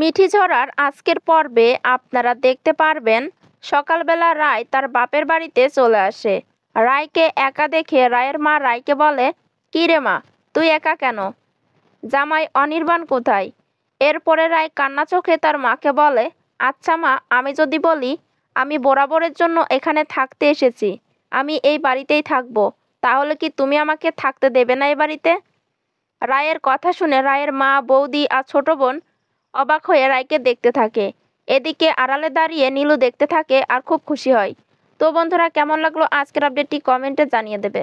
মিঠি ঝরার আজকের পর্বে আপনারা দেখতে পারবেন সকালবেলা রায় তার বাপের বাড়িতে চলে আসে রায়কে একা দেখে রায়ের মা রায়কে বলে কী রে মা তুই একা কেন জামাই অনির্বাণ কোথায় এরপরে রায় কান্না চোখে তার মাকে বলে আচ্ছা মা আমি যদি বলি আমি বরাবরের জন্য এখানে থাকতে এসেছি আমি এই বাড়িতেই থাকব তাহলে কি তুমি আমাকে থাকতে দেবে না এই বাড়িতে রায়ের কথা শুনে রায়ের মা বৌদি আর ছোট বোন অবাক হয়ে রায়কে দেখতে থাকে এদিকে আড়ালে দাঁড়িয়ে নীলু দেখতে থাকে আর খুব খুশি হয় তো বন্ধুরা কেমন লাগলো আজকের আপডেটটি কমেন্টে জানিয়ে দেবে